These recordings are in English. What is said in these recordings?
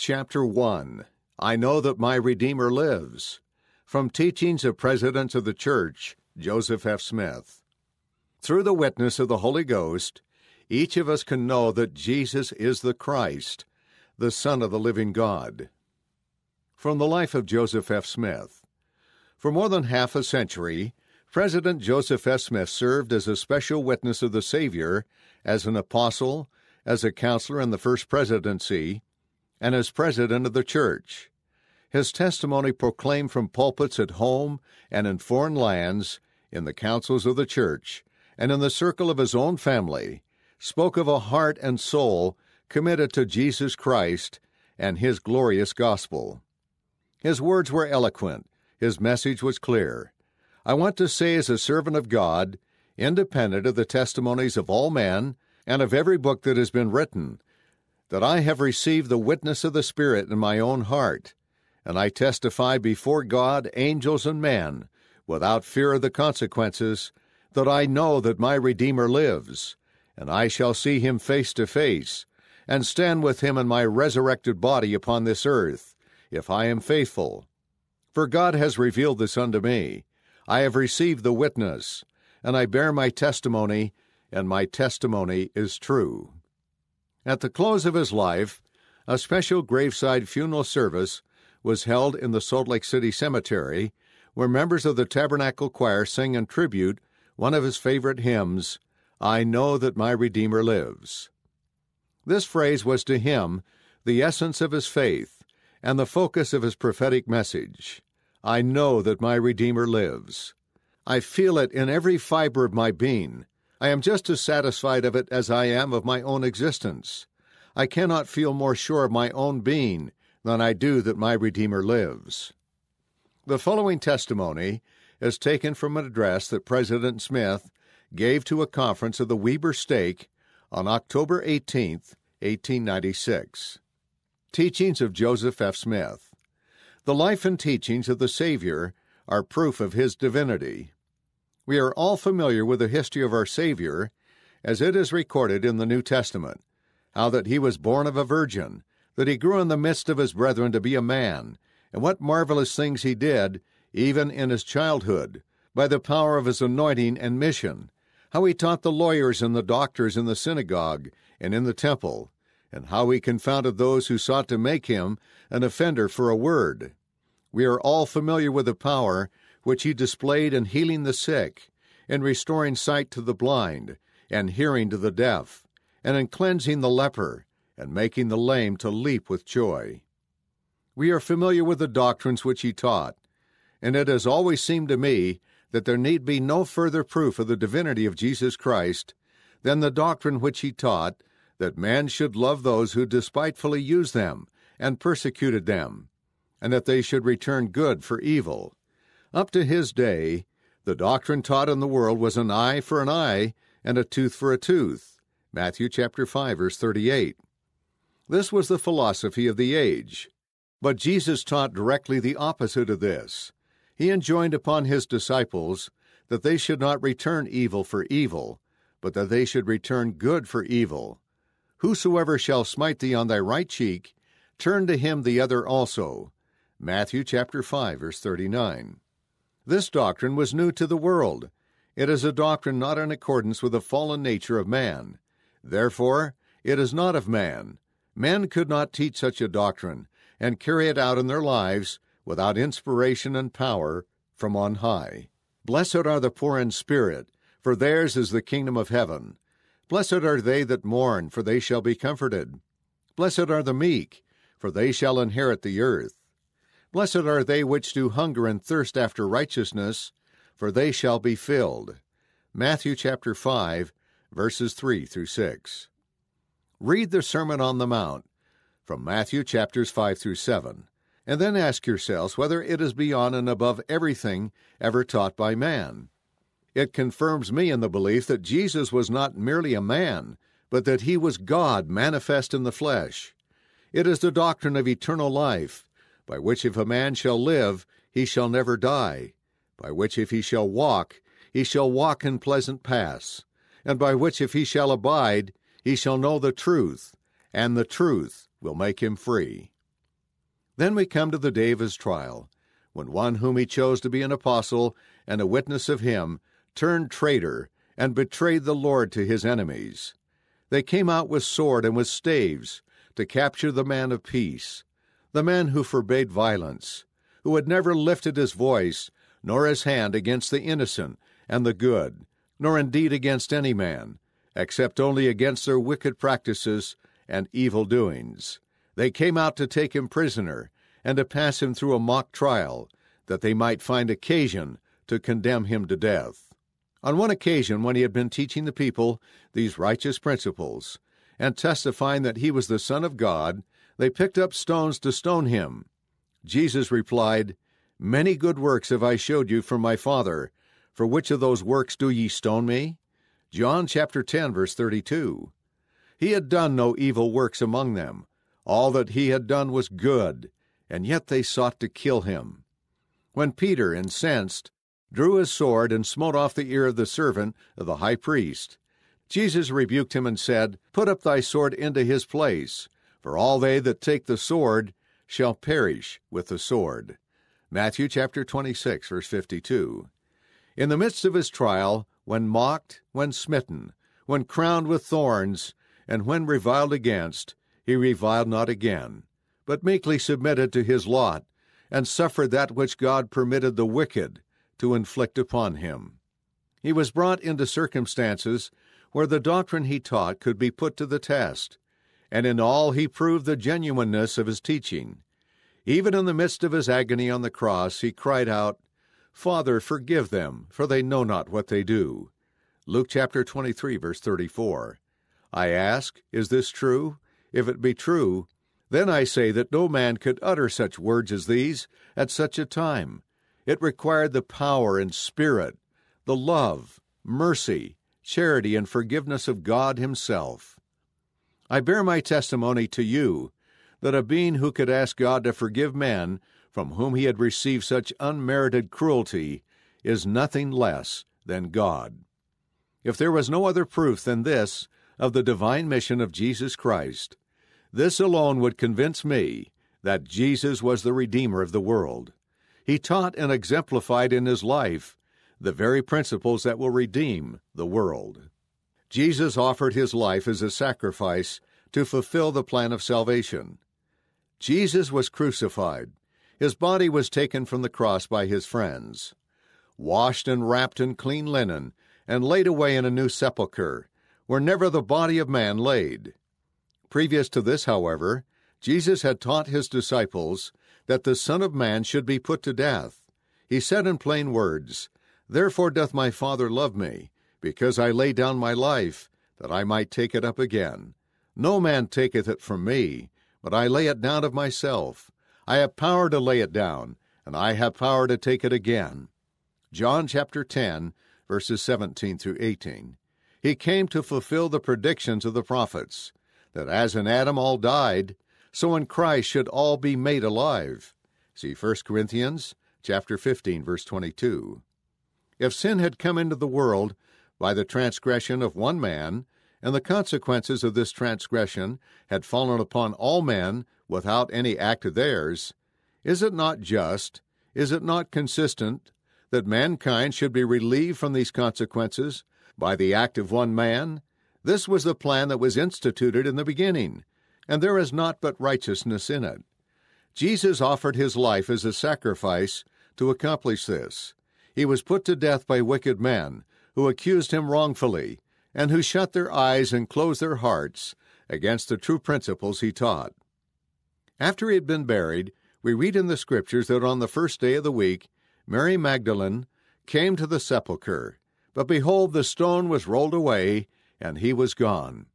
Chapter 1 I Know That My Redeemer Lives From Teachings of Presidents of the Church, Joseph F. Smith. Through the witness of the Holy Ghost, each of us can know that Jesus is the Christ, the Son of the living God. From the life of Joseph F. Smith. For more than half a century, President Joseph F. Smith served as a special witness of the Savior, as an apostle, as a counselor in the First Presidency, and as president of the church. His testimony proclaimed from pulpits at home and in foreign lands, in the councils of the church, and in the circle of his own family, spoke of a heart and soul committed to Jesus Christ and his glorious gospel. His words were eloquent, his message was clear. I want to say, as a servant of God, independent of the testimonies of all men and of every book that has been written, that I have received the witness of the Spirit in my own heart, and I testify before God, angels, and men, without fear of the consequences, that I know that my Redeemer lives, and I shall see him face to face, and stand with him in my resurrected body upon this earth, if I am faithful. For God has revealed this unto me. I have received the witness, and I bear my testimony, and my testimony is true. At the close of his life, a special graveside funeral service was held in the Salt Lake City Cemetery, where members of the Tabernacle Choir sing in tribute one of his favorite hymns, I Know That My Redeemer Lives. This phrase was to him the essence of his faith and the focus of his prophetic message. I know that my Redeemer lives. I feel it in every fiber of my being I am just as satisfied of it as I am of my own existence. I cannot feel more sure of my own being than I do that my Redeemer lives. The following testimony is taken from an address that President Smith gave to a conference of the Weber Stake on October 18, 1896. Teachings of Joseph F. Smith. The life and teachings of the Savior are proof of his divinity. We are all familiar with the history of our Savior as it is recorded in the New Testament how that he was born of a virgin, that he grew in the midst of his brethren to be a man, and what marvelous things he did, even in his childhood, by the power of his anointing and mission, how he taught the lawyers and the doctors in the synagogue and in the temple, and how he confounded those who sought to make him an offender for a word. We are all familiar with the power which he displayed in healing the sick, in restoring sight to the blind, and hearing to the deaf, and in cleansing the leper, and making the lame to leap with joy. We are familiar with the doctrines which he taught, and it has always seemed to me that there need be no further proof of the divinity of Jesus Christ than the doctrine which he taught that man should love those who despitefully used them and persecuted them, and that they should return good for evil, up to his day, the doctrine taught in the world was an eye for an eye and a tooth for a tooth. Matthew chapter 5 verse 38. This was the philosophy of the age. But Jesus taught directly the opposite of this. He enjoined upon his disciples that they should not return evil for evil, but that they should return good for evil. Whosoever shall smite thee on thy right cheek, turn to him the other also. Matthew chapter 5 verse 39. This doctrine was new to the world. It is a doctrine not in accordance with the fallen nature of man. Therefore, it is not of man. Men could not teach such a doctrine and carry it out in their lives without inspiration and power from on high. Blessed are the poor in spirit, for theirs is the kingdom of heaven. Blessed are they that mourn, for they shall be comforted. Blessed are the meek, for they shall inherit the earth. Blessed are they which do hunger and thirst after righteousness, for they shall be filled. Matthew chapter 5, verses 3 through 6. Read the Sermon on the Mount from Matthew chapters 5 through 7, and then ask yourselves whether it is beyond and above everything ever taught by man. It confirms me in the belief that Jesus was not merely a man, but that he was God manifest in the flesh. It is the doctrine of eternal life by which if a man shall live, he shall never die, by which if he shall walk, he shall walk in pleasant paths, and by which if he shall abide, he shall know the truth, and the truth will make him free. Then we come to the day of his trial, when one whom he chose to be an apostle and a witness of him turned traitor and betrayed the Lord to his enemies. They came out with sword and with staves to capture the man of peace, the man who forbade violence, who had never lifted his voice nor his hand against the innocent and the good, nor indeed against any man, except only against their wicked practices and evil doings. They came out to take him prisoner and to pass him through a mock trial, that they might find occasion to condemn him to death. On one occasion, when he had been teaching the people these righteous principles, and testifying that he was the Son of God they picked up stones to stone him. Jesus replied, Many good works have I showed you from my Father. For which of those works do ye stone me? John chapter 10, verse 32. He had done no evil works among them. All that he had done was good, and yet they sought to kill him. When Peter, incensed, drew his sword and smote off the ear of the servant of the high priest, Jesus rebuked him and said, Put up thy sword into his place, for all they that take the sword shall perish with the sword. Matthew chapter 26, verse 52. In the midst of his trial, when mocked, when smitten, when crowned with thorns, and when reviled against, he reviled not again, but meekly submitted to his lot, and suffered that which God permitted the wicked to inflict upon him. He was brought into circumstances where the doctrine he taught could be put to the test, and in all he proved the genuineness of his teaching. Even in the midst of his agony on the cross, he cried out, Father, forgive them, for they know not what they do. Luke chapter 23, verse 34. I ask, Is this true? If it be true, then I say that no man could utter such words as these at such a time. It required the power and spirit, the love, mercy, charity, and forgiveness of God Himself. I bear my testimony to you that a being who could ask God to forgive man, from whom he had received such unmerited cruelty, is nothing less than God. If there was no other proof than this of the divine mission of Jesus Christ, this alone would convince me that Jesus was the Redeemer of the world. He taught and exemplified in his life the very principles that will redeem the world. Jesus offered his life as a sacrifice to fulfill the plan of salvation. Jesus was crucified. His body was taken from the cross by his friends, washed and wrapped in clean linen, and laid away in a new sepulchre, where never the body of man laid. Previous to this, however, Jesus had taught his disciples that the Son of Man should be put to death. He said in plain words, Therefore doth my Father love me, because I lay down my life, that I might take it up again. No man taketh it from me, but I lay it down of myself. I have power to lay it down, and I have power to take it again. John chapter 10, verses 17 through 18. He came to fulfill the predictions of the prophets, that as in Adam all died, so in Christ should all be made alive. See 1 Corinthians chapter 15, verse 22. If sin had come into the world by the transgression of one man, and the consequences of this transgression had fallen upon all men without any act of theirs, is it not just, is it not consistent, that mankind should be relieved from these consequences by the act of one man? This was the plan that was instituted in the beginning, and there is naught but righteousness in it. Jesus offered his life as a sacrifice to accomplish this. He was put to death by wicked men, who accused him wrongfully, and who shut their eyes and closed their hearts against the true principles he taught. After he had been buried, we read in the Scriptures that on the first day of the week, Mary Magdalene came to the sepulchre, but behold, the stone was rolled away, and he was gone.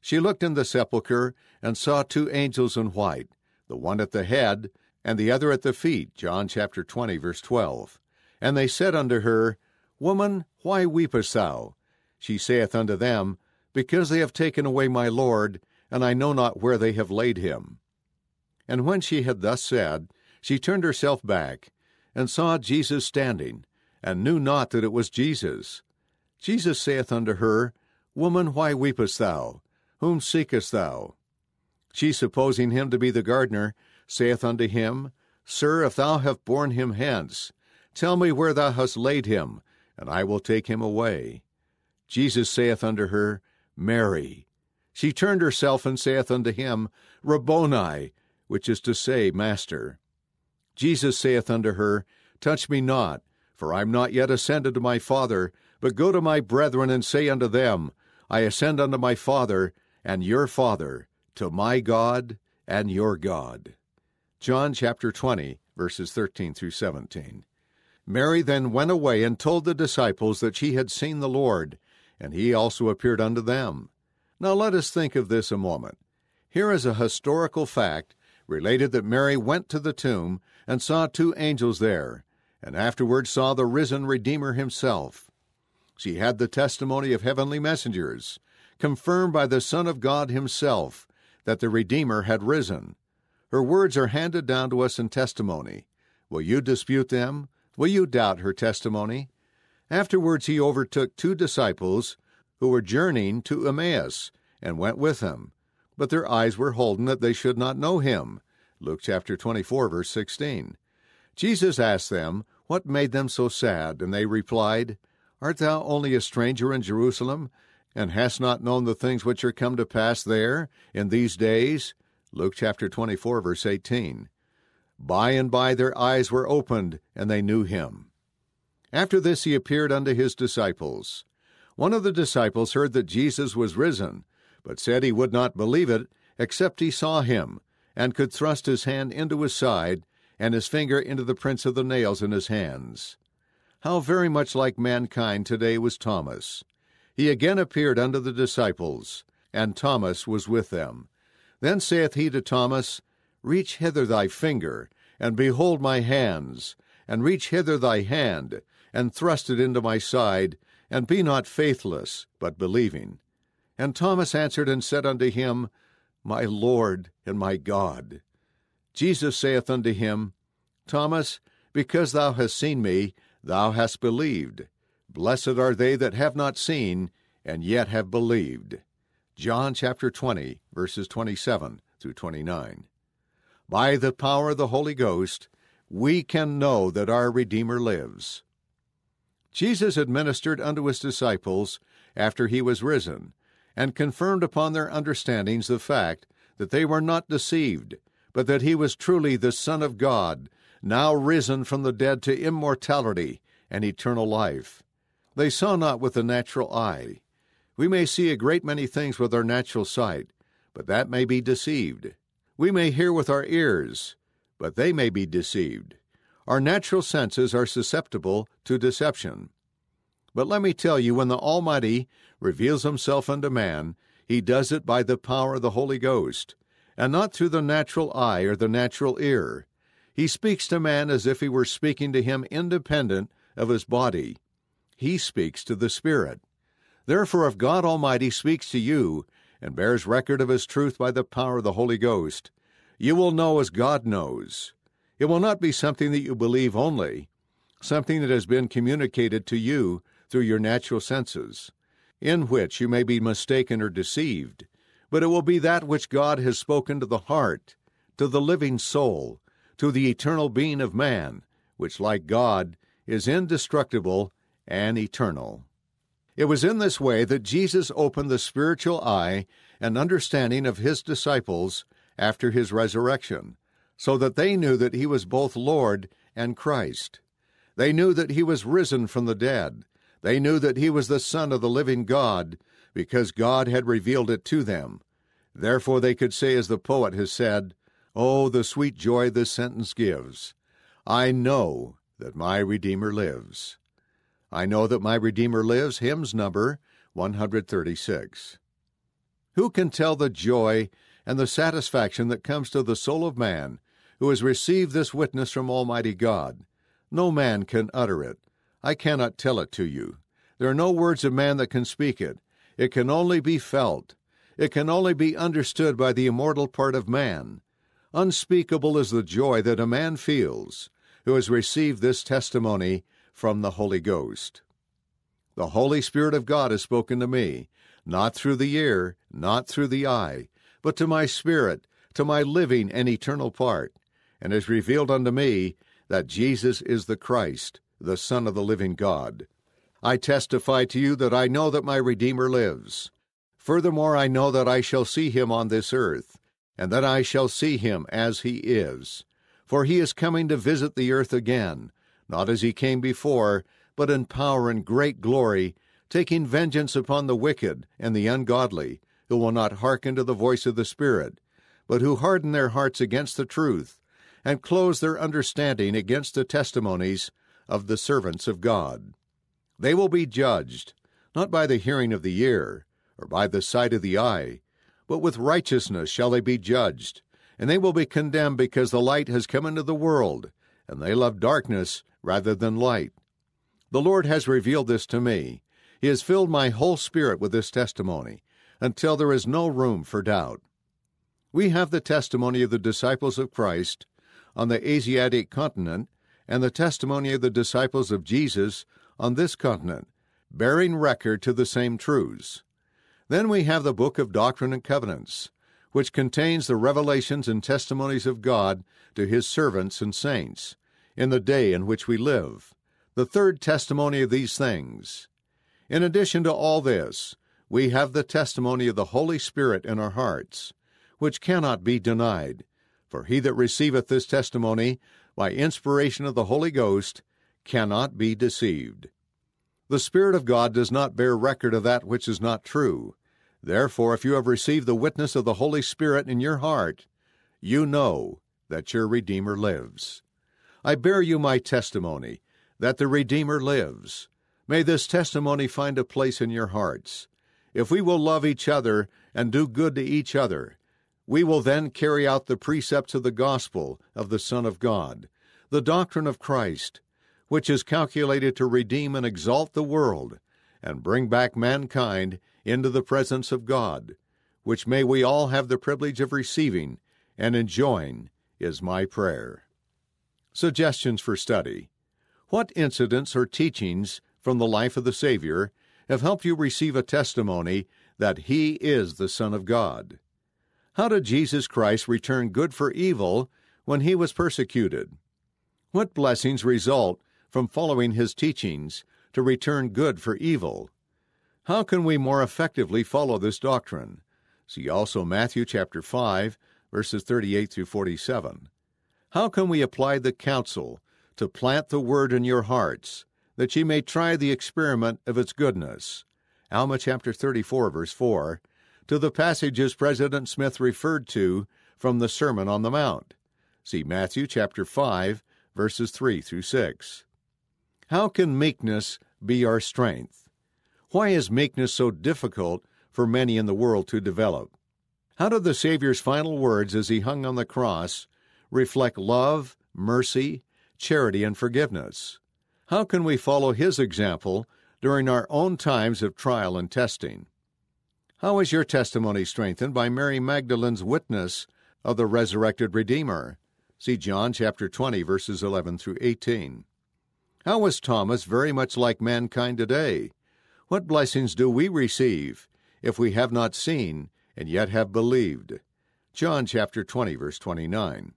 She looked in the sepulchre and saw two angels in white, the one at the head and the other at the feet, John chapter 20, verse 12. And they said unto her, Woman, why weepest thou? She saith unto them, Because they have taken away my Lord, and I know not where they have laid him. And when she had thus said, she turned herself back, and saw Jesus standing, and knew not that it was Jesus. Jesus saith unto her, Woman, why weepest thou? Whom seekest thou? She, supposing him to be the gardener, saith unto him, Sir, if thou have borne him hence, tell me where thou hast laid him, and I will take him away. Jesus saith unto her, Mary. She turned herself and saith unto him, Rabboni, which is to say, Master. Jesus saith unto her, Touch me not, for I am not yet ascended to my Father, but go to my brethren and say unto them, I ascend unto my Father and your Father, to my God and your God. John chapter 20, verses 13 through 17. Mary then went away and told the disciples that she had seen the Lord, and he also appeared unto them. Now let us think of this a moment. Here is a historical fact related that Mary went to the tomb and saw two angels there, and afterward saw the risen Redeemer himself. She had the testimony of heavenly messengers, confirmed by the Son of God himself, that the Redeemer had risen. Her words are handed down to us in testimony. Will you dispute them? Will you doubt her testimony? Afterwards he overtook two disciples who were journeying to Emmaus and went with him, but their eyes were holden that they should not know him. Luke chapter 24, verse 16. Jesus asked them, What made them so sad? And they replied, Art thou only a stranger in Jerusalem, and hast not known the things which are come to pass there in these days? Luke chapter 24, verse 18. By and by their eyes were opened, and they knew him. After this he appeared unto his disciples. One of the disciples heard that Jesus was risen, but said he would not believe it, except he saw him, and could thrust his hand into his side, and his finger into the prints of the nails in his hands. How very much like mankind today was Thomas. He again appeared unto the disciples, and Thomas was with them. Then saith he to Thomas, Reach hither thy finger, and behold my hands, and reach hither thy hand, and thrust it into my side, and be not faithless, but believing. And Thomas answered and said unto him, My Lord and my God. Jesus saith unto him, Thomas, because thou hast seen me, thou hast believed. Blessed are they that have not seen, and yet have believed. John chapter 20, verses 27 through 29 by the power of the Holy Ghost, we can know that our Redeemer lives. Jesus administered unto his disciples after he was risen, and confirmed upon their understandings the fact that they were not deceived, but that he was truly the Son of God, now risen from the dead to immortality and eternal life. They saw not with the natural eye. We may see a great many things with our natural sight, but that may be deceived. We may hear with our ears, but they may be deceived. Our natural senses are susceptible to deception. But let me tell you, when the Almighty reveals Himself unto man, He does it by the power of the Holy Ghost, and not through the natural eye or the natural ear. He speaks to man as if He were speaking to him independent of his body. He speaks to the Spirit. Therefore, if God Almighty speaks to you, and bears record of his truth by the power of the Holy Ghost, you will know as God knows. It will not be something that you believe only, something that has been communicated to you through your natural senses, in which you may be mistaken or deceived, but it will be that which God has spoken to the heart, to the living soul, to the eternal being of man, which, like God, is indestructible and eternal. It was in this way that Jesus opened the spiritual eye and understanding of his disciples after his resurrection, so that they knew that he was both Lord and Christ. They knew that he was risen from the dead. They knew that he was the Son of the living God, because God had revealed it to them. Therefore they could say, as the poet has said, Oh, the sweet joy this sentence gives! I know that my Redeemer lives. I know that my Redeemer lives, hymns number 136. Who can tell the joy and the satisfaction that comes to the soul of man who has received this witness from Almighty God? No man can utter it. I cannot tell it to you. There are no words of man that can speak it. It can only be felt. It can only be understood by the immortal part of man. Unspeakable is the joy that a man feels who has received this testimony from the Holy Ghost. The Holy Spirit of God has spoken to me, not through the ear, not through the eye, but to my spirit, to my living and eternal part, and has revealed unto me that Jesus is the Christ, the Son of the living God. I testify to you that I know that my Redeemer lives. Furthermore, I know that I shall see him on this earth, and that I shall see him as he is. For he is coming to visit the earth again, not as he came before, but in power and great glory, taking vengeance upon the wicked and the ungodly, who will not hearken to the voice of the Spirit, but who harden their hearts against the truth, and close their understanding against the testimonies of the servants of God. They will be judged, not by the hearing of the ear, or by the sight of the eye, but with righteousness shall they be judged, and they will be condemned because the light has come into the world, and they love darkness rather than light. The Lord has revealed this to me. He has filled my whole spirit with this testimony until there is no room for doubt. We have the testimony of the disciples of Christ on the Asiatic continent and the testimony of the disciples of Jesus on this continent, bearing record to the same truths. Then we have the Book of Doctrine and Covenants, which contains the revelations and testimonies of God to His servants and saints, in the day in which we live, the third testimony of these things. In addition to all this, we have the testimony of the Holy Spirit in our hearts, which cannot be denied. For he that receiveth this testimony by inspiration of the Holy Ghost cannot be deceived. The Spirit of God does not bear record of that which is not true. Therefore, if you have received the witness of the Holy Spirit in your heart, you know that your Redeemer lives. I bear you my testimony that the Redeemer lives. May this testimony find a place in your hearts. If we will love each other and do good to each other, we will then carry out the precepts of the gospel of the Son of God, the doctrine of Christ, which is calculated to redeem and exalt the world and bring back mankind into the presence of God, which may we all have the privilege of receiving and enjoying, is my prayer. Suggestions for study What incidents or teachings from the life of the Savior have helped you receive a testimony that He is the Son of God? How did Jesus Christ return good for evil when He was persecuted? What blessings result from following His teachings to return good for evil? How can we more effectively follow this doctrine? See also Matthew chapter 5 verses 38 through 47. How can we apply the counsel to plant the word in your hearts, that ye may try the experiment of its goodness? Alma chapter 34, verse 4, to the passages President Smith referred to from the Sermon on the Mount. See Matthew chapter 5, verses 3 through 6. How can meekness be our strength? Why is meekness so difficult for many in the world to develop? How did the Savior's final words as he hung on the cross reflect love, mercy, charity, and forgiveness? How can we follow His example during our own times of trial and testing? How is your testimony strengthened by Mary Magdalene's witness of the resurrected Redeemer? See John chapter 20 verses 11 through 18. How was Thomas very much like mankind today? What blessings do we receive if we have not seen and yet have believed? John chapter 20 verse 29.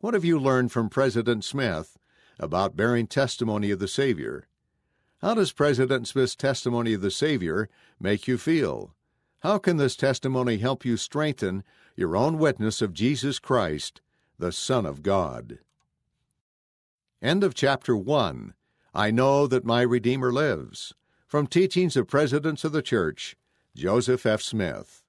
What have you learned from President Smith about bearing testimony of the Savior? How does President Smith's testimony of the Savior make you feel? How can this testimony help you strengthen your own witness of Jesus Christ, the Son of God? End of chapter 1. I know that my Redeemer lives. From Teachings of Presidents of the Church, Joseph F. Smith.